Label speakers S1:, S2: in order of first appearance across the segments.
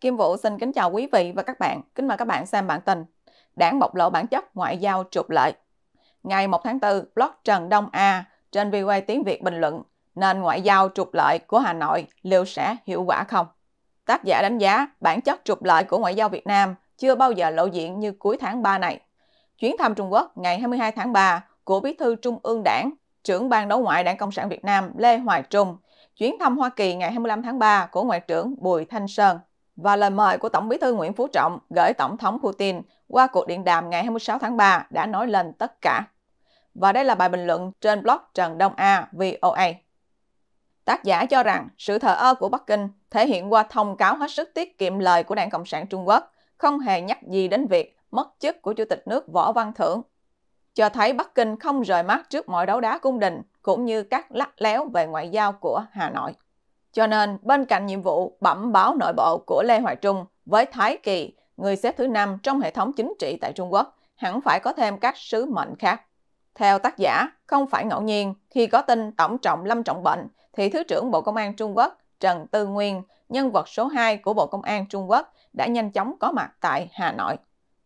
S1: Kim Vũ xin kính chào quý vị và các bạn. Kính mời các bạn xem bản tin Đảng bộc lộ bản chất ngoại giao trục lợi. Ngày 1 tháng 4, blog Trần Đông A trên VOA tiếng Việt bình luận nền ngoại giao trục lợi của Hà Nội liệu sẽ hiệu quả không? Tác giả đánh giá bản chất trục lợi của ngoại giao Việt Nam chưa bao giờ lộ diện như cuối tháng 3 này. Chuyến thăm Trung Quốc ngày 22 tháng 3 của Bí thư Trung ương Đảng, trưởng ban đối ngoại Đảng Cộng sản Việt Nam Lê Hoài Trung, chuyến thăm Hoa Kỳ ngày 25 tháng 3 của Ngoại trưởng Bùi Thanh Sơn và lời mời của Tổng bí thư Nguyễn Phú Trọng gửi Tổng thống Putin qua cuộc điện đàm ngày 26 tháng 3 đã nói lên tất cả. Và đây là bài bình luận trên blog Trần Đông A VOA. Tác giả cho rằng sự thờ ơ của Bắc Kinh thể hiện qua thông cáo hết sức tiết kiệm lời của Đảng Cộng sản Trung Quốc, không hề nhắc gì đến việc mất chức của Chủ tịch nước Võ Văn Thưởng. Cho thấy Bắc Kinh không rời mắt trước mọi đấu đá cung đình cũng như các lắc léo về ngoại giao của Hà Nội. Cho nên, bên cạnh nhiệm vụ bẩm báo nội bộ của Lê Hoài Trung với Thái Kỳ, người xếp thứ 5 trong hệ thống chính trị tại Trung Quốc, hẳn phải có thêm các sứ mệnh khác. Theo tác giả, không phải ngẫu nhiên khi có tin Tổng trọng Lâm Trọng Bệnh thì Thứ trưởng Bộ Công an Trung Quốc Trần Tư Nguyên, nhân vật số 2 của Bộ Công an Trung Quốc đã nhanh chóng có mặt tại Hà Nội.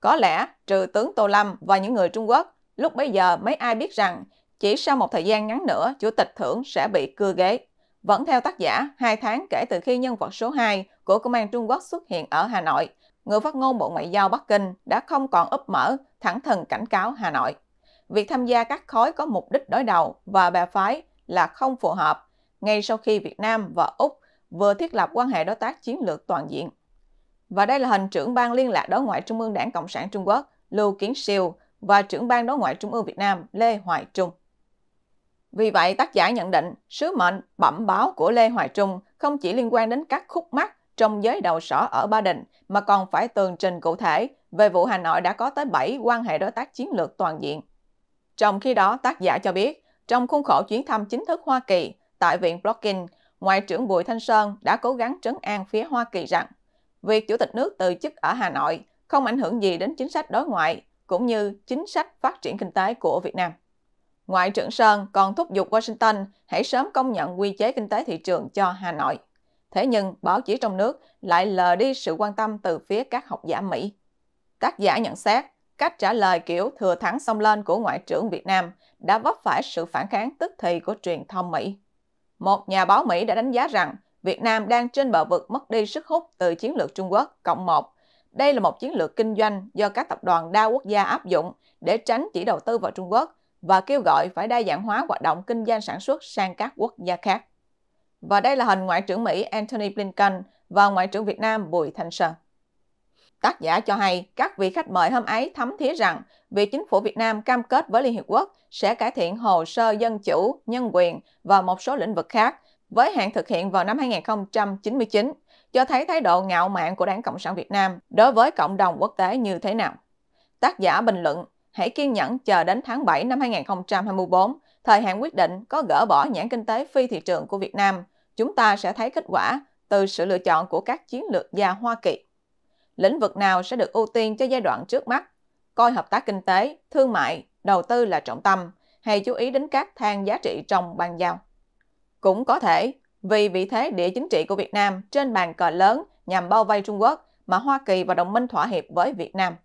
S1: Có lẽ trừ tướng Tô Lâm và những người Trung Quốc, lúc bấy giờ mấy ai biết rằng chỉ sau một thời gian ngắn nữa Chủ tịch Thưởng sẽ bị cưa ghế. Vẫn theo tác giả, 2 tháng kể từ khi nhân vật số 2 của công an Trung Quốc xuất hiện ở Hà Nội, người phát ngôn Bộ Ngoại giao Bắc Kinh đã không còn úp mở, thẳng thừng cảnh cáo Hà Nội. Việc tham gia các khối có mục đích đối đầu và bè phái là không phù hợp, ngay sau khi Việt Nam và Úc vừa thiết lập quan hệ đối tác chiến lược toàn diện. Và đây là hình trưởng ban liên lạc đối ngoại Trung ương Đảng Cộng sản Trung Quốc Lưu Kiến Siêu và trưởng ban đối ngoại Trung ương Việt Nam Lê Hoài Trung. Vì vậy tác giả nhận định sứ mệnh bẩm báo của Lê Hoài Trung không chỉ liên quan đến các khúc mắc trong giới đầu sỏ ở Ba Đình mà còn phải tường trình cụ thể về vụ Hà Nội đã có tới 7 quan hệ đối tác chiến lược toàn diện. Trong khi đó, tác giả cho biết, trong khuôn khổ chuyến thăm chính thức Hoa Kỳ tại Viện Brookings, Ngoại trưởng Bùi Thanh Sơn đã cố gắng trấn an phía Hoa Kỳ rằng việc Chủ tịch nước từ chức ở Hà Nội không ảnh hưởng gì đến chính sách đối ngoại cũng như chính sách phát triển kinh tế của Việt Nam. Ngoại trưởng Sơn còn thúc giục Washington hãy sớm công nhận quy chế kinh tế thị trường cho Hà Nội. Thế nhưng báo chí trong nước lại lờ đi sự quan tâm từ phía các học giả Mỹ. Tác giả nhận xét, cách trả lời kiểu thừa thắng xông lên của Ngoại trưởng Việt Nam đã vấp phải sự phản kháng tức thì của truyền thông Mỹ. Một nhà báo Mỹ đã đánh giá rằng Việt Nam đang trên bờ vực mất đi sức hút từ chiến lược Trung Quốc cộng 1. Đây là một chiến lược kinh doanh do các tập đoàn đa quốc gia áp dụng để tránh chỉ đầu tư vào Trung Quốc và kêu gọi phải đa dạng hóa hoạt động kinh doanh sản xuất sang các quốc gia khác. Và đây là hình Ngoại trưởng Mỹ Antony Blinken và Ngoại trưởng Việt Nam Bùi Thanh Sơn. Tác giả cho hay các vị khách mời hôm ấy thấm thía rằng việc chính phủ Việt Nam cam kết với Liên Hiệp Quốc sẽ cải thiện hồ sơ dân chủ, nhân quyền và một số lĩnh vực khác với hạn thực hiện vào năm 2099, cho thấy thái độ ngạo mạn của Đảng Cộng sản Việt Nam đối với cộng đồng quốc tế như thế nào. Tác giả bình luận hãy kiên nhẫn chờ đến tháng 7 năm 2024, thời hạn quyết định có gỡ bỏ nhãn kinh tế phi thị trường của Việt Nam, chúng ta sẽ thấy kết quả từ sự lựa chọn của các chiến lược gia Hoa Kỳ. Lĩnh vực nào sẽ được ưu tiên cho giai đoạn trước mắt? Coi hợp tác kinh tế, thương mại, đầu tư là trọng tâm, hay chú ý đến các thang giá trị trong bàn giao? Cũng có thể, vì vị thế địa chính trị của Việt Nam trên bàn cờ lớn nhằm bao vây Trung Quốc mà Hoa Kỳ và đồng minh thỏa hiệp với Việt Nam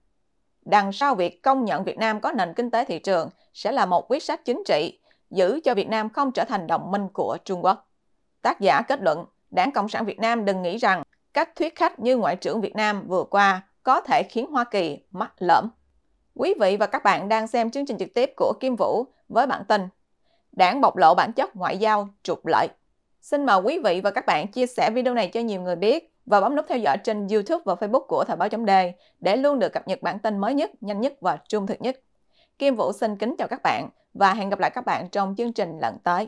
S1: đằng sau việc công nhận Việt Nam có nền kinh tế thị trường sẽ là một quyết sách chính trị giữ cho Việt Nam không trở thành đồng minh của Trung Quốc. Tác giả kết luận, Đảng Cộng sản Việt Nam đừng nghĩ rằng cách thuyết khách như Ngoại trưởng Việt Nam vừa qua có thể khiến Hoa Kỳ mắc lỡm. Quý vị và các bạn đang xem chương trình trực tiếp của Kim Vũ với bản tin Đảng bộc lộ bản chất ngoại giao trục lợi. Xin mời quý vị và các bạn chia sẻ video này cho nhiều người biết và bấm nút theo dõi trên YouTube và Facebook của Thời báo chấm đề để luôn được cập nhật bản tin mới nhất, nhanh nhất và trung thực nhất. Kim Vũ xin kính chào các bạn và hẹn gặp lại các bạn trong chương trình lần tới.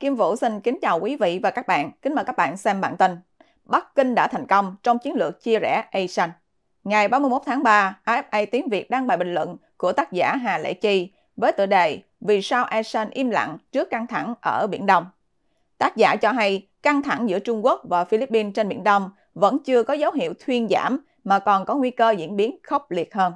S1: Kim Vũ xin kính chào quý vị và các bạn. Kính mời các bạn xem bản tin. Bắc Kinh đã thành công trong chiến lược chia rẽ asian Ngày 31 tháng 3, AFA Tiếng Việt đăng bài bình luận của tác giả Hà Lệ Chi với tựa đề Vì sao asian im lặng trước căng thẳng ở Biển Đông. Tác giả cho hay căng thẳng giữa Trung Quốc và Philippines trên Biển Đông vẫn chưa có dấu hiệu thuyên giảm mà còn có nguy cơ diễn biến khốc liệt hơn.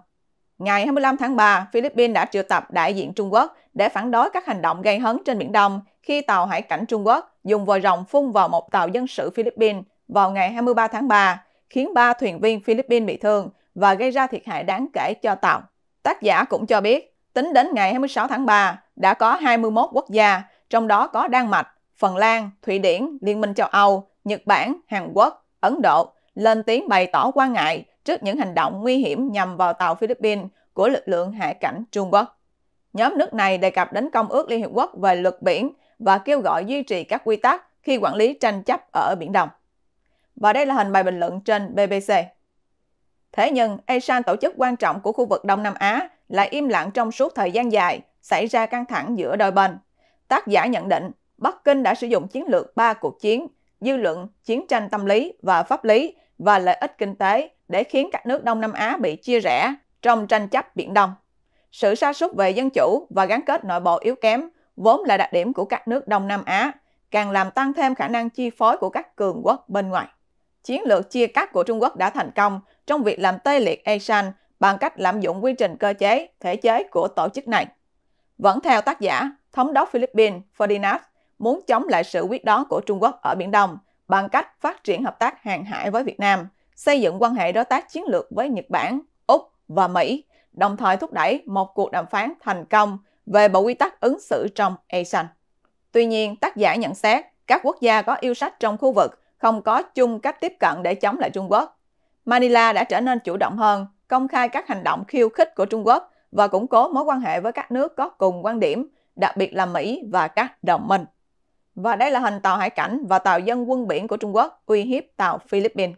S1: Ngày 25 tháng 3, Philippines đã triệu tập đại diện Trung Quốc để phản đối các hành động gây hấn trên Biển Đông khi tàu hải cảnh Trung Quốc dùng vòi rồng phun vào một tàu dân sự Philippines vào ngày 23 tháng 3, khiến 3 thuyền viên Philippines bị thương và gây ra thiệt hại đáng kể cho tàu. Tác giả cũng cho biết, tính đến ngày 26 tháng 3, đã có 21 quốc gia, trong đó có Đan Mạch, Phần Lan, Thụy Điển, Liên minh châu Âu, Nhật Bản, Hàn Quốc, Ấn Độ lên tiếng bày tỏ quan ngại trước những hành động nguy hiểm nhằm vào tàu Philippines của lực lượng hải cảnh Trung Quốc. Nhóm nước này đề cập đến Công ước Liên Hiệp Quốc về luật biển và kêu gọi duy trì các quy tắc khi quản lý tranh chấp ở Biển Đông. Và đây là hình bài bình luận trên BBC. Thế nhưng, ASEAN tổ chức quan trọng của khu vực Đông Nam Á lại im lặng trong suốt thời gian dài, xảy ra căng thẳng giữa đôi bên. Tác giả nhận định Bắc Kinh đã sử dụng chiến lược ba cuộc chiến, dư luận, chiến tranh tâm lý và pháp lý và lợi ích kinh tế để khiến các nước Đông Nam Á bị chia rẽ trong tranh chấp Biển Đông. Sự sa sút về dân chủ và gắn kết nội bộ yếu kém vốn là đặc điểm của các nước Đông Nam Á, càng làm tăng thêm khả năng chi phối của các cường quốc bên ngoài. Chiến lược chia cắt của Trung Quốc đã thành công trong việc làm tê liệt ASEAN bằng cách lạm dụng quy trình cơ chế, thể chế của tổ chức này. Vẫn theo tác giả, thống đốc Philippines Ferdinand muốn chống lại sự quyết đoán của Trung Quốc ở Biển Đông bằng cách phát triển hợp tác hàng hải với Việt Nam, xây dựng quan hệ đối tác chiến lược với Nhật Bản, Úc và Mỹ, đồng thời thúc đẩy một cuộc đàm phán thành công về bộ quy tắc ứng xử trong ASEAN. Tuy nhiên, tác giả nhận xét các quốc gia có yêu sách trong khu vực không có chung cách tiếp cận để chống lại Trung Quốc. Manila đã trở nên chủ động hơn, công khai các hành động khiêu khích của Trung Quốc và củng cố mối quan hệ với các nước có cùng quan điểm, đặc biệt là Mỹ và các đồng minh. Và đây là hình tàu hải cảnh và tàu dân quân biển của Trung Quốc uy hiếp tàu Philippines.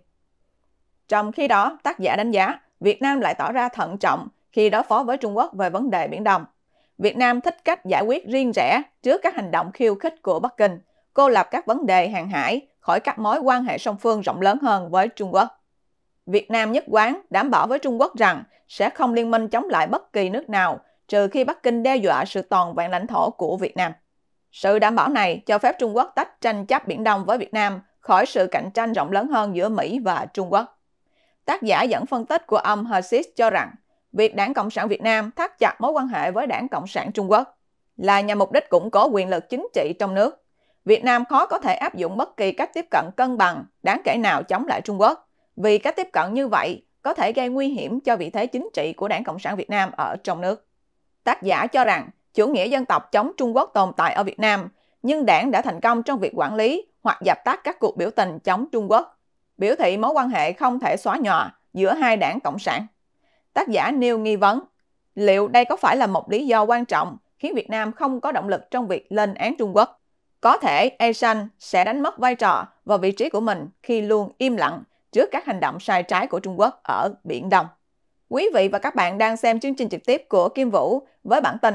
S1: Trong khi đó, tác giả đánh giá Việt Nam lại tỏ ra thận trọng khi đối phó với Trung Quốc về vấn đề Biển Đông. Việt Nam thích cách giải quyết riêng rẽ trước các hành động khiêu khích của Bắc Kinh, cô lập các vấn đề hàng hải khỏi các mối quan hệ song phương rộng lớn hơn với Trung Quốc. Việt Nam nhất quán đảm bảo với Trung Quốc rằng sẽ không liên minh chống lại bất kỳ nước nào trừ khi Bắc Kinh đe dọa sự toàn vẹn lãnh thổ của Việt Nam. Sự đảm bảo này cho phép Trung Quốc tách tranh chấp Biển Đông với Việt Nam khỏi sự cạnh tranh rộng lớn hơn giữa Mỹ và Trung Quốc. Tác giả dẫn phân tích của ông Hersis cho rằng, việc Đảng Cộng sản Việt Nam thắt chặt mối quan hệ với Đảng Cộng sản Trung Quốc là nhằm mục đích củng cố quyền lực chính trị trong nước. Việt Nam khó có thể áp dụng bất kỳ cách tiếp cận cân bằng đáng kể nào chống lại Trung Quốc, vì cách tiếp cận như vậy có thể gây nguy hiểm cho vị thế chính trị của Đảng Cộng sản Việt Nam ở trong nước. Tác giả cho rằng, chủ nghĩa dân tộc chống Trung Quốc tồn tại ở Việt Nam, nhưng đảng đã thành công trong việc quản lý hoặc dập tắt các cuộc biểu tình chống Trung Quốc, biểu thị mối quan hệ không thể xóa nhòa giữa hai đảng Cộng sản. Tác giả nêu nghi vấn, liệu đây có phải là một lý do quan trọng khiến Việt Nam không có động lực trong việc lên án Trung Quốc? Có thể Asian sẽ đánh mất vai trò và vị trí của mình khi luôn im lặng trước các hành động sai trái của Trung Quốc ở Biển Đông. Quý vị và các bạn đang xem chương trình trực tiếp của Kim Vũ với bản tin